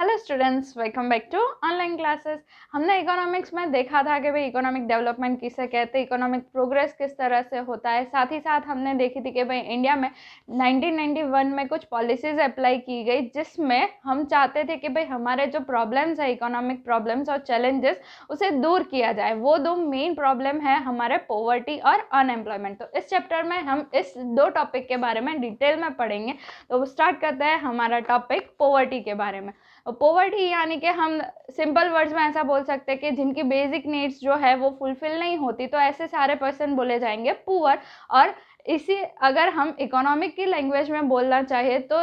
hello students welcome back to online classes हमने economics में देखा था कि भाई इकोनॉमिक डेवलपमेंट किसे कहते हैं इकोनॉमिक प्रोग्रेस किस तरह से होता है साथ ही साथ हमने देखी थी कि भाई इंडिया में 1991 में कुछ पॉलिसीज़ अप्लाई की गई जिसमें हम चाहते थे कि भाई हमारे जो प्रॉब्लम्स है इकोनॉमिक प्रॉब्लम्स और चैलेंजेस उसे दूर किया जाए वो दो मेन प्रॉब्लम है हमारे पोवर्टी और अनएम्प्लॉयमेंट तो इस चैप्टर में हम इस दो टॉपिक के बारे में डिटेल में पढ़ेंगे तो स्टार्ट करते हैं हमारा टॉपिक पोवर्टी के बारे में और पोवर्टी यानी कि हम सिंपल वर्ड्स में ऐसा बोल सकते हैं कि जिनकी बेसिक नीड्स जो है वो फुलफिल नहीं होती तो ऐसे सारे पर्सन बोले जाएंगे पुअर और इसी अगर हम इकोनॉमिक की लैंग्वेज में बोलना चाहिए तो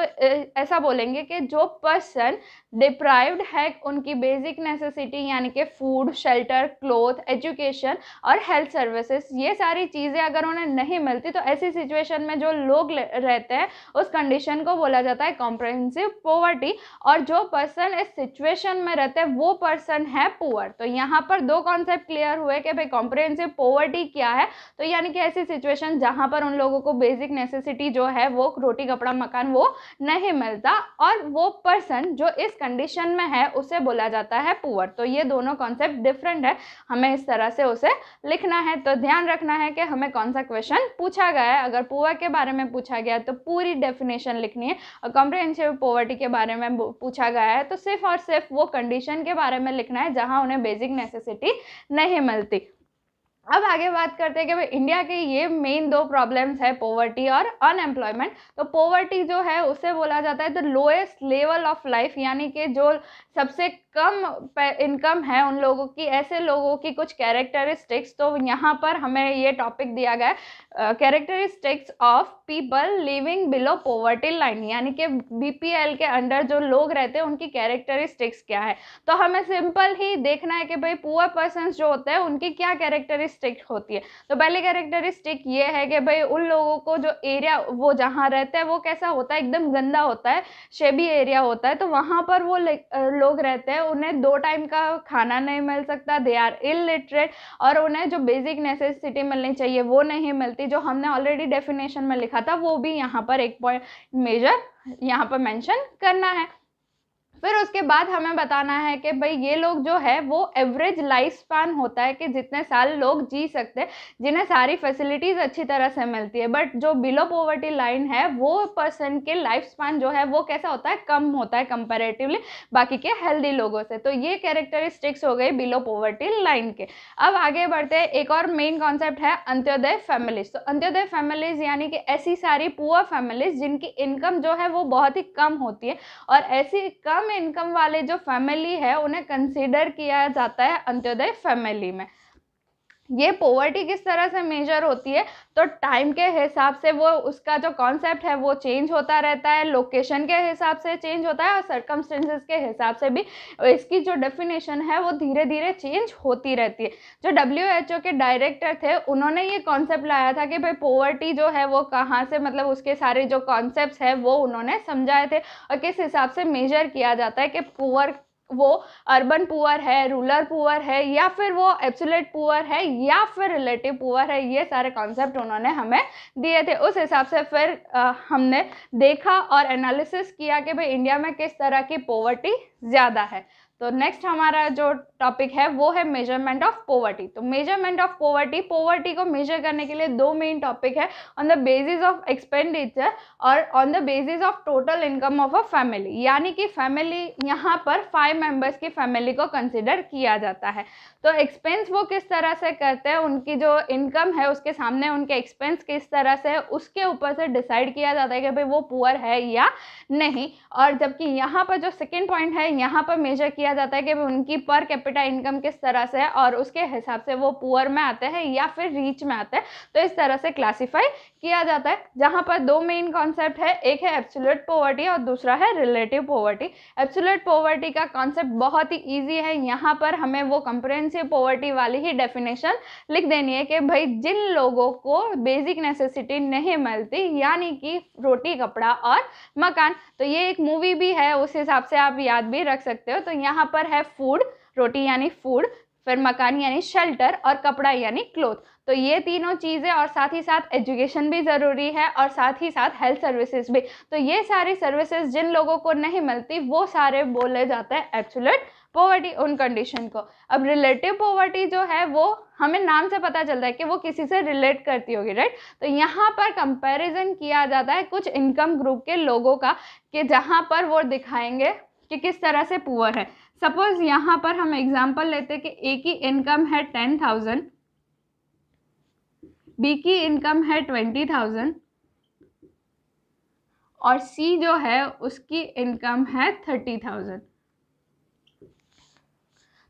ऐसा बोलेंगे कि जो पर्सन डिप्राइव्ड है उनकी बेसिक नेसेसिटी यानी कि फूड शेल्टर क्लोथ एजुकेशन और हेल्थ सर्विसेज ये सारी चीज़ें अगर उन्हें नहीं मिलती तो ऐसी सिचुएशन में जो लोग रहते हैं उस कंडीशन को बोला जाता है कॉम्प्रहेंसिव पोवर्टी और जो पर्सन इस सिचुएशन में रहते हैं वो पर्सन है पुअर तो यहाँ पर दो कॉन्सेप्ट क्लियर हुए कि भाई कॉम्प्रहेंसिव पोवर्टी क्या है तो यानी कि ऐसी सिचुएशन जहाँ पर उन लोगों को बेसिक नेसेसिटी जो है वो रोटी कपड़ा मकान वो नहीं मिलता और वो पर्सन जो इस कंडीशन में है उसे बोला जाता है पुअर तो ये दोनों कॉन्सेप्ट डिफरेंट है हमें इस तरह से उसे लिखना है तो ध्यान रखना है कि हमें कौन सा क्वेश्चन पूछा गया है अगर पुअर के बारे में पूछा गया तो पूरी डेफिनेशन लिखनी है और कॉम्प्रिहेंसिव पोवर्टी के बारे में पूछा गया है तो सिर्फ और सिर्फ वो कंडीशन के बारे में लिखना है जहाँ उन्हें बेसिक नेसेसिटी नहीं मिलती अब आगे बात करते हैं कि भाई इंडिया के ये मेन दो प्रॉब्लम्स है पोवर्टी और अनएम्प्लॉयमेंट तो पोवर्टी जो है उसे बोला जाता है the lowest level of life यानी कि जो सबसे कम इनकम है उन लोगों की ऐसे लोगों की कुछ कैरेक्टरिस्टिक्स तो यहाँ पर हमें ये टॉपिक दिया गया है characteristics of people living below poverty line यानी कि बी के अंडर जो लोग रहते हैं उनकी कैरेक्टरिस्टिक्स क्या है तो हमें सिंपल ही देखना है कि भाई पुअर पर्सन जो होते हैं उनकी क्या कैरेक्टरिस्टिक कैरेक्टरिस्टिक होती है तो पहली कैरेक्टरिस्टिक ये है कि भाई उन लोगों को जो एरिया वो जहाँ रहता है वो कैसा होता है एकदम गंदा होता है शेबी एरिया होता है तो वहाँ पर वो लोग रहते हैं उन्हें दो टाइम का खाना नहीं मिल सकता दे आर इलिटरेट और उन्हें जो बेसिक नेसेसिटी मिलनी चाहिए वो नहीं मिलती जो हमने ऑलरेडी डेफिनेशन में लिखा था वो भी यहाँ पर एक पॉइंट मेजर यहाँ पर मेंशन करना है फिर उसके बाद हमें बताना है कि भाई ये लोग जो है वो एवरेज लाइफ स्पान होता है कि जितने साल लोग जी सकते हैं जिन्हें सारी फैसिलिटीज़ अच्छी तरह से मिलती है बट जो बिलो पॉवर्टी लाइन है वो पर्सन के लाइफ स्पान जो है वो कैसा होता है कम होता है कंपेरेटिवली बाकी के हेल्दी लोगों से तो ये कैरेक्टरिस्टिक्स हो गई बिलो पॉवर्टी लाइन के अब आगे बढ़ते हैं एक और मेन कॉन्सेप्ट है अंत्योदय फैमिलीज तो अंत्योदय फैमिलीज यानी कि ऐसी सारी पुअर फैमिलीज जिनकी इनकम जो है वो बहुत ही कम होती है और ऐसी कम इनकम वाले जो फैमिली है उन्हें कंसिडर किया जाता है अंत्योदय फैमिली में ये पोवर्टी किस तरह से मेजर होती है तो टाइम के हिसाब से वो उसका जो कॉन्सेप्ट है वो चेंज होता रहता है लोकेशन के हिसाब से चेंज होता है और सर्कमस्टेंसेस के हिसाब से भी इसकी जो डेफिनेशन है वो धीरे धीरे चेंज होती रहती है जो डब्ल्यू एच ओ के डायरेक्टर थे उन्होंने ये कॉन्सेप्ट लाया था कि भाई पोवर्टी जो है वो कहाँ से मतलब उसके सारे जो कॉन्सेप्ट है वो उन्होंने समझाए थे और किस हिसाब से मेजर किया जाता है कि पुअर वो अर्बन पुअर है रूरल पुअर है या फिर वो एब्सोलेट पुअर है या फिर रिलेटिव पुअर है ये सारे कॉन्सेप्ट उन्होंने हमें दिए थे उस हिसाब से फिर आ, हमने देखा और एनालिसिस किया कि भाई इंडिया में किस तरह की पोवर्टी ज़्यादा है तो नेक्स्ट हमारा जो टॉपिक है वो है मेजरमेंट ऑफ पोवर्टी तो मेजरमेंट ऑफ पोवर्टी पोवर्टी को मेजर करने के लिए दो मेन टॉपिक है on the basis of expenditure और on the basis of total income of a family यानी कि फैमिली यहाँ पर फाइव मेंबर्स की फैमिली को कंसिडर किया जाता है तो एक्सपेंस वो किस तरह से करते हैं उनकी जो इनकम है उसके सामने उनके एक्सपेंस किस तरह से है उसके ऊपर से डिसाइड किया जाता है कि भाई वो पुअर है या नहीं और जबकि यहाँ पर जो सेकेंड पॉइंट है यहाँ पर मेजर किया जाता है कि उनकी पर कैपिटल capita इनकम किस तरह से है और उसके हिसाब से वो पुअर में आते हैं या फिर रीच में आते हैं तो इस तरह से क्लासीफाई किया जाता है जहाँ पर दो मेन कॉन्सेप्ट है एक है एब्सुलट पॉवर्टी और दूसरा है रिलेटिव पॉवर्टी एब्सुलट पॉवर्टी का कॉन्सेप्ट बहुत ही ईजी है यहाँ पर हमें वो कंप्रेंसिव पॉवर्टी वाली ही डेफिनेशन लिख देनी है कि भाई जिन लोगों को बेसिक नेसेसिटी नहीं मिलती यानी कि रोटी कपड़ा और मकान तो ये एक मूवी भी है उस हिसाब से आप याद भी रख सकते हो तो यहाँ पर है फूड रोटी यानी फूड फिर मकान यानी शेल्टर और कपड़ा यानी क्लोथ तो ये तीनों चीज़ें और साथ ही साथ एजुकेशन भी ज़रूरी है और साथ ही साथ हेल्थ सर्विसेज भी तो ये सारी सर्विसेज जिन लोगों को नहीं मिलती वो सारे बोले जाते हैं एब्सोल्यूट पॉवर्टी उन कंडीशन को अब रिलेटिव पॉवर्टी जो है वो हमें नाम से पता चलता है कि वो किसी से रिलेट करती होगी राइट तो यहाँ पर कंपेरिजन किया जाता है कुछ इनकम ग्रुप के लोगों का कि जहाँ पर वो दिखाएंगे कि किस तरह से पुअर है सपोज यहां पर हम एग्जाम्पल लेते कि ए की इनकम है टेन थाउजेंड बी की इनकम है ट्वेंटी थाउजेंड और सी जो है उसकी इनकम है थर्टी थाउजेंड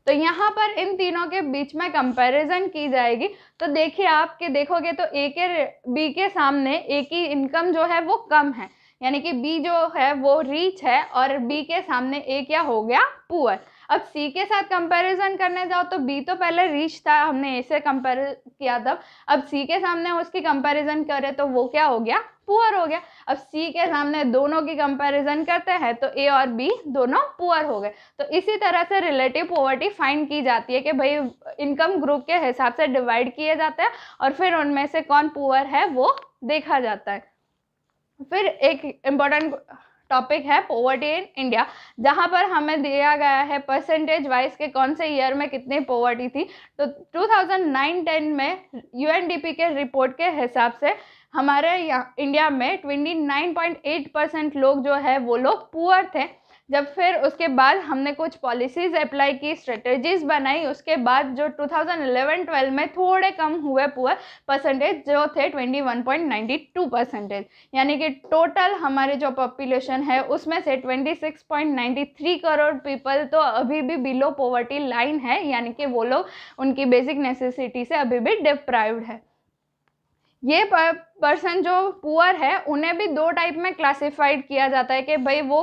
तो यहाँ पर इन तीनों के बीच में कंपैरिजन की जाएगी तो देखिए आप के देखोगे तो ए के बी के सामने ए की इनकम जो है वो कम है यानी कि बी जो है वो रीच है और बी के सामने ए क्या हो गया पुअर अब सी के साथ कंपैरिजन करने जाओ तो बी तो पहले रीच था हमने ए से कंपेयर किया तब अब सी के सामने उसकी कंपैरिजन करें तो वो क्या हो गया पुअर हो गया अब सी के सामने दोनों की कंपैरिजन करते हैं तो ए और बी दोनों पुअर हो गए तो इसी तरह से रिलेटिव पॉवर्टी फाइंड की जाती है कि भाई इनकम ग्रुप के हिसाब से डिवाइड किए जाते हैं और फिर उनमें से कौन पुअर है वो देखा जाता है फिर एक इम्पॉर्टेंट टॉपिक है पोवर्टी इन इंडिया जहाँ पर हमें दिया गया है परसेंटेज वाइज के कौन से ईयर में कितनी पोवर्टी थी तो 2009-10 में यू के रिपोर्ट के हिसाब से हमारे यहाँ इंडिया में 29.8 परसेंट लोग जो है वो लोग पुअर थे जब फिर उसके बाद हमने कुछ पॉलिसीज अप्लाई की स्ट्रेटजीज बनाई उसके बाद जो 2011-12 में थोड़े कम हुए पुअर परसेंटेज जो थे 21.92 परसेंटेज यानी कि टोटल हमारे जो पॉपुलेशन है उसमें से 26.93 करोड़ पीपल तो अभी भी बिलो पॉवर्टी लाइन है यानी कि वो लोग उनकी बेसिक नेसेसिटी से अभी भी डिप्राइव्ड है ये पर्सन जो पुअर है उन्हें भी दो टाइप में क्लासिफाइड किया जाता है कि भाई वो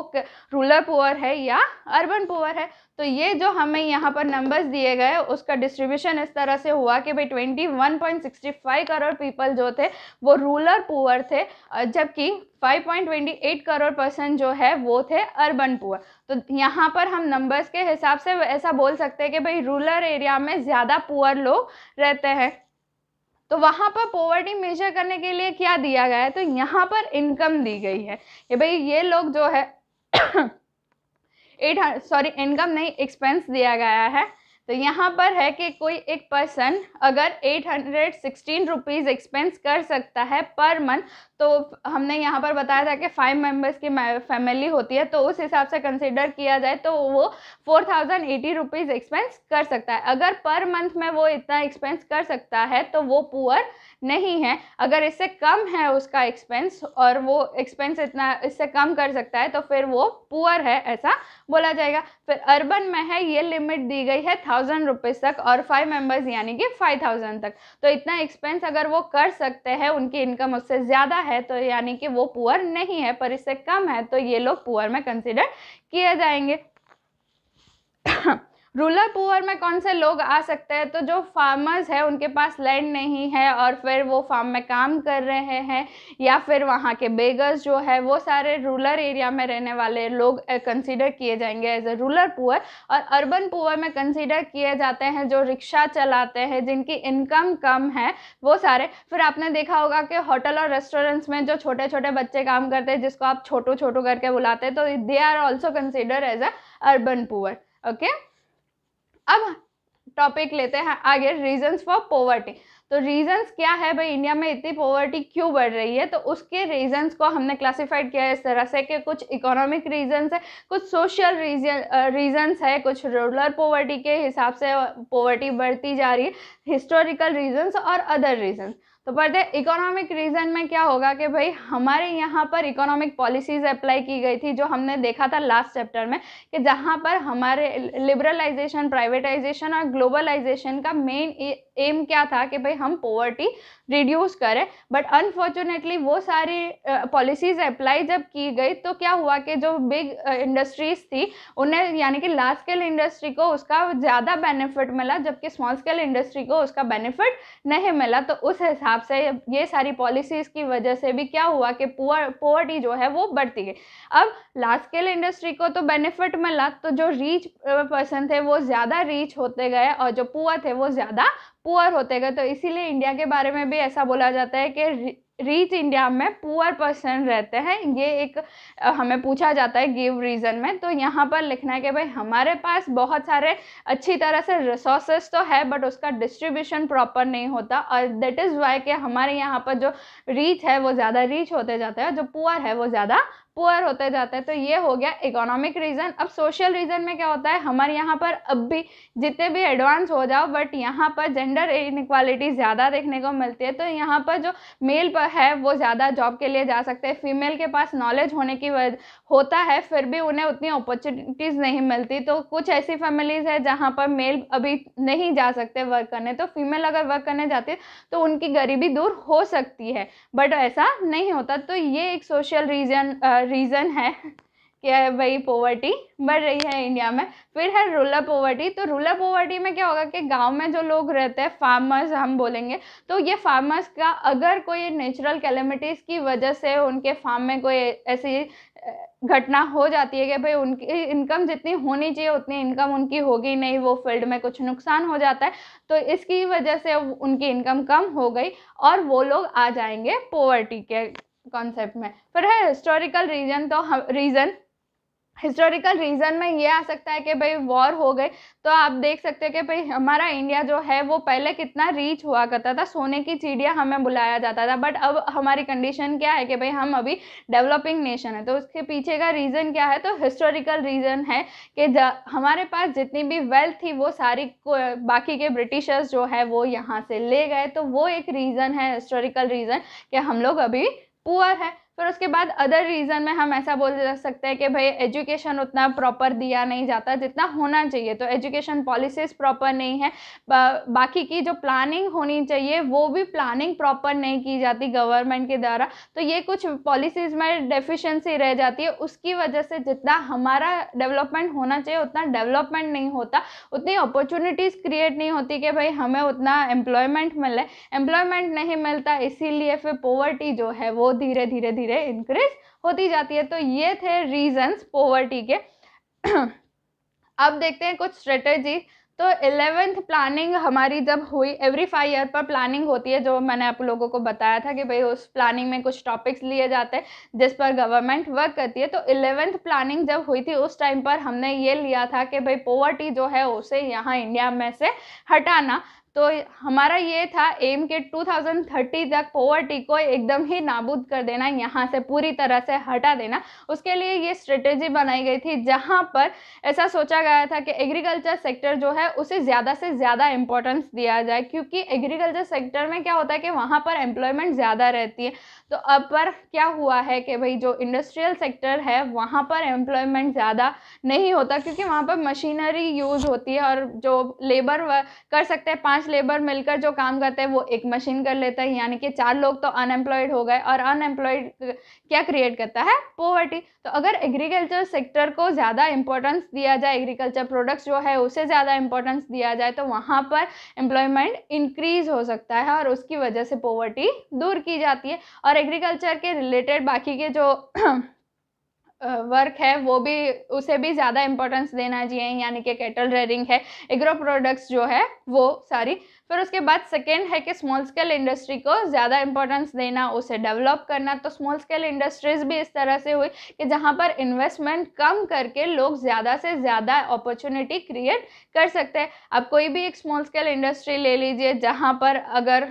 रूरल पुअर है या अर्बन पुअर है तो ये जो हमें यहाँ पर नंबर्स दिए गए उसका डिस्ट्रीब्यूशन इस तरह से हुआ कि भाई twenty one point sixty five crore people जो थे वो रूरल पुअर थे जबकि five point twenty eight crore person जो है वो थे अर्बन पुअर तो यहाँ पर हम नंबर्स के हिसाब से ऐसा बोल सकते हैं कि भाई रूरल एरिया में ज़्यादा पुअर लोग रहते हैं तो वहाँ पर पॉवर्टी मेजर करने के लिए क्या दिया गया है तो यहाँ पर इनकम दी गई है कि भाई ये लोग जो है एट सॉरी इनकम नहीं एक्सपेंस दिया गया है तो यहाँ पर है कि कोई एक पर्सन अगर eight hundred sixteen rupees expense कर सकता है पर मंथ तो हमने यहाँ पर बताया था कि फाइव मेंबर्स की फैमिली होती है तो उस हिसाब से कंसिडर किया जाए तो वो four thousand eighty rupees expense कर सकता है अगर पर मंथ में वो इतना एक्सपेंस कर सकता है तो वो पुअर नहीं है अगर इससे कम है उसका एक्सपेंस और वो एक्सपेंस इतना इससे कम कर सकता है तो फिर वो पुअर है ऐसा बोला जाएगा फिर अर्बन में है ये लिमिट दी गई है थाउजेंड रुपीज़ तक और फाइव मेंबर्स यानी कि फाइव थाउजेंड तक तो इतना एक्सपेंस अगर वो कर सकते हैं उनकी इनकम उससे ज़्यादा है है तो यानी कि वो पुअर नहीं है पर इससे कम है तो ये लोग पुअर में कंसिडर किए जाएंगे रूरल पुअर में कौन से लोग आ सकते हैं तो जो फार्मर्स है उनके पास लैंड नहीं है और फिर वो फार्म में काम कर रहे हैं या फिर वहाँ के बेगर्स जो है वो सारे रूरल एरिया में रहने वाले लोग कंसिडर किए जाएंगे एज ए रूरल पुअर और अर्बन पुअर में कंसिडर किए जाते हैं जो रिक्शा चलाते हैं जिनकी इनकम कम है वो सारे फिर आपने देखा होगा कि होटल और रेस्टोरेंट्स में जो छोटे छोटे बच्चे काम करते हैं जिसको आप छोटू छोटू करके बुलाते हैं तो they are also consider as a urban poor okay अब टॉपिक लेते हैं आगे रीजंस फॉर पोवर्टी तो रीजंस क्या है भाई इंडिया में इतनी पोवर्टी क्यों बढ़ रही है तो उसके रीजंस को हमने क्लासिफाइड किया है इस तरह से कि कुछ इकोनॉमिक रीजंस है कुछ सोशल रीजन रीजंस है कुछ रूरल पोवर्टी के हिसाब से पोवर्टी बढ़ती जा रही है हिस्टोरिकल रीजंस और अदर रीजंस तो फर्दर इकोनॉमिक रीज़न में क्या होगा कि भाई हमारे यहाँ पर इकोनॉमिक पॉलिसीज़ अप्लाई की गई थी जो हमने देखा था लास्ट चैप्टर में कि जहाँ पर हमारे लिबरलाइजेशन प्राइवेटाइजेशन और ग्लोबलाइजेशन का मेन एम क्या था कि भाई हम पोवर्टी रिड्यूस करें बट अनफॉर्चुनेटली वो सारी पॉलिसीज़ अप्लाई जब की गई तो क्या हुआ कि जो बिग इंडस्ट्रीज़ थी उन्हें यानी कि लार्ज स्केल इंडस्ट्री को उसका ज़्यादा बेनिफिट मिला जबकि स्मॉल स्केल इंडस्ट्री को उसका बेनिफिट नहीं मिला तो उस हिसाब से ये सारी पॉलिसीज़ की वजह से भी क्या हुआ कि पुअर पॉवर्टी जो है वो बढ़ती गई अब लार्ज स्केल इंडस्ट्री को तो बेनिफिट मिला तो जो रीच पर्सन थे वो ज़्यादा रीच होते गए और जो पुअर थे वो ज़्यादा पुअर होते गए तो इसीलिए इंडिया के बारे में भी ऐसा बोला जाता है कि रीच इंडिया में पुअर पर्सन रहते हैं ये एक हमें पूछा जाता है गिव रीज़न में तो यहाँ पर लिखना है कि भाई हमारे पास बहुत सारे अच्छी तरह से रिसोर्सेज तो है बट उसका डिस्ट्रीब्यूशन प्रॉपर नहीं होता और दैट इज़ वाई कि हमारे यहाँ पर जो रीच है वो ज़्यादा रीच होते जाते हैं जो पुअर है वो ज़्यादा पुअर होते जाते हैं तो ये हो गया इकोनॉमिक रीज़न अब सोशल रीज़न में क्या होता है हमारे यहाँ पर अब भी जितने भी एडवांस हो जाओ बट यहाँ पर जेंडर इनक्वालिटी ज़्यादा देखने को मिलती है तो यहाँ पर जो मेल पर है वो ज़्यादा जॉब के लिए जा सकते हैं फीमेल के पास नॉलेज होने की वजह होता है फिर भी उन्हें उतनी अपॉर्चुनिटीज़ नहीं मिलती तो कुछ ऐसी फैमिलीज़ है जहाँ पर मेल अभी नहीं जा सकते वर्क करने तो फीमेल अगर वर्क करने जाती है तो उनकी गरीबी दूर हो सकती है बट ऐसा नहीं होता तो ये एक सोशल रीज़न रीज़न है कि भाई पोवर्टी बढ़ रही है इंडिया में फिर है रूरल पोवर्टी तो रूरल पोवर्टी में क्या होगा कि गांव में जो लोग रहते हैं फार्मर्स हम बोलेंगे तो ये फार्मर्स का अगर कोई नेचुरल कैलमिटीज़ की वजह से उनके फार्म में कोई ऐसी घटना हो जाती है कि भाई उनकी इनकम जितनी होनी चाहिए उतनी इनकम उनकी होगी नहीं वो फील्ड में कुछ नुकसान हो जाता है तो इसकी वजह से उनकी इनकम कम हो गई और वो लोग आ जाएंगे पोवर्टी के कॉन्सेप्ट में फिर है हिस्टोरिकल रीजन तो हम रीज़न हिस्टोरिकल रीज़न में ये आ सकता है कि भाई वॉर हो गए तो आप देख सकते हो कि भाई हमारा इंडिया जो है वो पहले कितना रीच हुआ करता था सोने की चिड़िया हमें बुलाया जाता था बट अब हमारी कंडीशन क्या है कि भाई हम अभी डेवलपिंग नेशन है तो उसके पीछे का रीज़न क्या है तो हिस्टोरिकल रीज़न है कि हमारे पास जितनी भी वेल्थ थी वो सारी बाकी के ब्रिटिशर्स जो है वो यहाँ से ले गए तो वो एक रीज़न है हिस्टोरिकल रीज़न कि हम लोग अभी पुअर है फिर उसके बाद अदर रीज़न में हम ऐसा बोल सकते हैं कि भाई एजुकेशन उतना प्रॉपर दिया नहीं जाता जितना होना चाहिए तो एजुकेशन पॉलिसीज़ प्रॉपर नहीं है बा, बाकी की जो प्लानिंग होनी चाहिए वो भी प्लानिंग प्रॉपर नहीं की जाती गवर्नमेंट के द्वारा तो ये कुछ पॉलिसीज़ में डेफिशेंसी रह जाती है उसकी वजह से जितना हमारा डेवलपमेंट होना चाहिए उतना डेवलपमेंट नहीं होता उतनी अपॉर्चुनिटीज़ क्रिएट नहीं होती कि भाई हमें उतना एम्प्लॉयमेंट मिले एम्प्लॉयमेंट नहीं मिलता इसीलिए फिर पॉवर्टी जो है वो धीरे धीरे धीरे धीरे इंक्रीज होती जाती है तो ये थे रीजंस पोवर्टी के अब देखते हैं कुछ स्ट्रेटेजी तो एलेवेंथ प्लानिंग हमारी जब हुई एवरी फाइव ईयर पर प्लानिंग होती है जो मैंने आप लोगों को बताया था कि भाई उस प्लानिंग में कुछ टॉपिक्स लिए जाते हैं जिस पर गवर्नमेंट वर्क करती है तो एलेवेंथ प्लानिंग जब हुई थी उस टाइम पर हमने ये लिया था कि भाई पोवर्टी जो है उसे यहाँ इंडिया में से हटाना तो हमारा ये था एम के 2030 तक पॉवर्टी को एकदम ही नाबूद कर देना यहाँ से पूरी तरह से हटा देना उसके लिए ये स्ट्रेटेजी बनाई गई थी जहाँ पर ऐसा सोचा गया था कि एग्रीकल्चर सेक्टर जो है उसे ज़्यादा से ज़्यादा इम्पोर्टेंस दिया जाए क्योंकि एग्रीकल्चर सेक्टर में क्या होता है कि वहाँ पर एम्प्लॉयमेंट ज़्यादा रहती है तो अब पर क्या हुआ है कि भाई जो इंडस्ट्रियल सेक्टर है वहाँ पर एम्प्लॉयमेंट ज़्यादा नहीं होता क्योंकि वहाँ पर मशीनरी यूज़ होती है और जो लेबर कर सकते हैं पाँच पांच लेबर मिलकर जो काम करते हैं वो एक मशीन कर लेता है यानी कि चार लोग तो अनएम्प्लॉयड हो गए और अनएम्प्लॉयड क्या क्रिएट करता है पोवर्टी तो अगर एग्रीकल्चर सेक्टर को ज़्यादा इंपॉर्टेंस दिया जाए एग्रीकल्चर प्रोडक्ट्स जो है उसे ज़्यादा इंपॉर्टेंस दिया जाए तो वहाँ पर एम्प्लॉयमेंट इंक्रीज हो सकता है और उसकी वजह से पोवर्टी दूर की जाती है और एग्रीकल्चर के रिलेटेड बाकी के जो वर्क है वो भी उसे भी ज़्यादा इम्पोर्टेंस देना चाहिए हाँ, यानी कि कैटल रेयरिंग है एग्रो प्रोडक्ट्स जो है वो सारी फिर उसके बाद सेकेंड है कि स्मॉल स्केल इंडस्ट्री को ज़्यादा इंपॉर्टेंस देना उसे डेवलप करना तो स्मॉल स्केल इंडस्ट्रीज़ भी इस तरह से हुई कि जहाँ पर इन्वेस्टमेंट कम करके लोग ज़्यादा से ज़्यादा अपॉर्चुनिटी क्रिएट कर सकते हैं आप कोई भी एक स्मॉल स्केल इंडस्ट्री ले लीजिए जहाँ पर अगर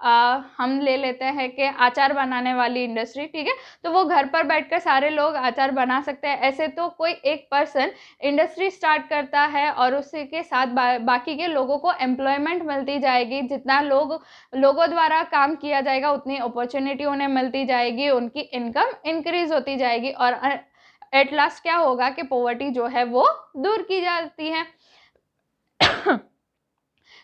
आ, हम ले लेते हैं कि आचार बनाने वाली इंडस्ट्री ठीक है तो वो घर पर बैठकर सारे लोग आचार बना सकते हैं ऐसे तो कोई एक पर्सन इंडस्ट्री स्टार्ट करता है और उसी के साथ बा, बाकी के लोगों को एम्प्लॉयमेंट मिलती जाएगी जितना लोग लोगों द्वारा काम किया जाएगा उतनी अपॉर्चुनिटी उन्हें मिलती जाएगी उनकी इनकम इंक्रीज होती जाएगी और एट लास्ट क्या होगा कि पोवर्टी जो है वो दूर की जाती है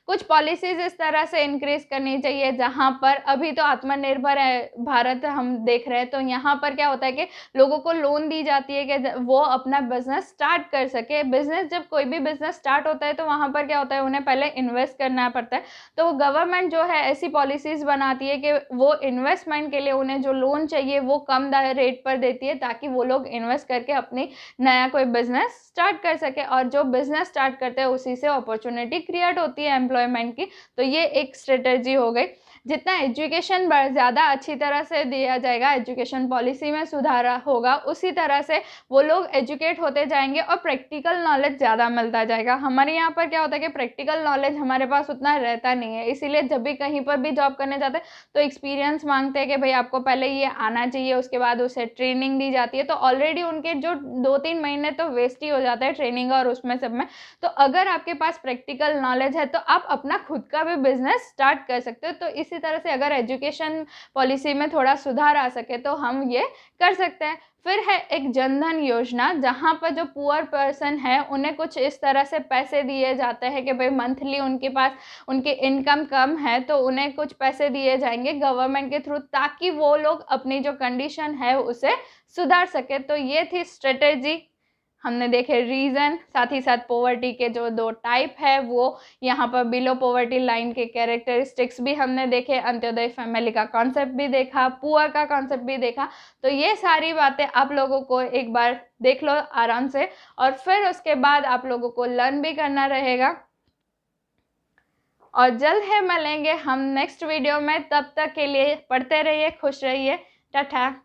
कुछ पॉलिसीज इस तरह से इंक्रीज करनी चाहिए जहाँ पर अभी तो आत्मनिर्भर है भारत हम देख रहे हैं तो यहाँ पर क्या होता है कि लोगों को लोन दी जाती है कि वो अपना बिजनेस स्टार्ट कर सके बिजनेस जब कोई भी बिजनेस स्टार्ट होता है तो वहाँ पर क्या होता है उन्हें पहले इन्वेस्ट करना पड़ता है तो गवर्नमेंट जो है ऐसी पॉलिसीज बनाती है कि वो इन्वेस्टमेंट के लिए उन्हें जो लोन चाहिए वो कम रेट पर देती है ताकि वो लोग इन्वेस्ट करके अपनी नया कोई बिजनेस स्टार्ट कर सके और जो बिजनेस स्टार्ट करते हैं उसी से अपॉर्चुनिटी क्रिएट होती है एम्प्लॉयमेंट की तो ये एक स्ट्रेटेजी हो गई जितना एजुकेशन ज़्यादा अच्छी तरह से दिया जाएगा एजुकेशन पॉलिसी में सुधार होगा उसी तरह से वो लोग एजुकेट होते जाएंगे और प्रैक्टिकल नॉलेज ज़्यादा मिलता जाएगा हमारे यहाँ पर क्या होता है कि प्रैक्टिकल नॉलेज हमारे पास उतना रहता नहीं है इसीलिए जब भी कहीं पर भी जॉब करने जाते हैं तो एक्सपीरियंस मांगते हैं कि भाई आपको पहले ये आना चाहिए उसके बाद उसे ट्रेनिंग दी जाती है तो ऑलरेडी उनके जो दो तीन महीने तो वेस्ट ही हो जाता है ट्रेनिंग और उसमें सब में तो अगर आपके पास प्रैक्टिकल नॉलेज है तो आप अपना खुद का भी बिजनेस स्टार्ट कर सकते हो तो इस इसी तरह से अगर एजुकेशन पॉलिसी में थोड़ा सुधार आ सके तो हम ये कर सकते हैं फिर है एक जनधन योजना जहाँ पर जो पुअर पर्सन है उन्हें कुछ इस तरह से पैसे दिए जाते हैं कि भाई मंथली उनके पास उनकी इनकम कम है तो उन्हें कुछ पैसे दिए जाएंगे गवर्नमेंट के थ्रू ताकि वो लोग अपनी जो कंडीशन है उसे सुधार सके तो ये थी स्ट्रेटेजी हमने देखे रीज़न साथ ही साथ पोवर्टी के जो दो टाइप है वो यहाँ पर बिलो पॉवर्टी लाइन के कैरेक्टरिस्टिक्स भी हमने देखे अंत्योदय फैमिली का कॉन्सेप्ट भी देखा पुअर का कॉन्सेप्ट भी देखा तो ये सारी बातें आप लोगों को एक बार देख लो आराम से और फिर उसके बाद आप लोगों को लर्न भी करना रहेगा और जल्द है मिलेंगे हम नेक्स्ट वीडियो में तब तक के लिए पढ़ते रहिए खुश रहिए टाटा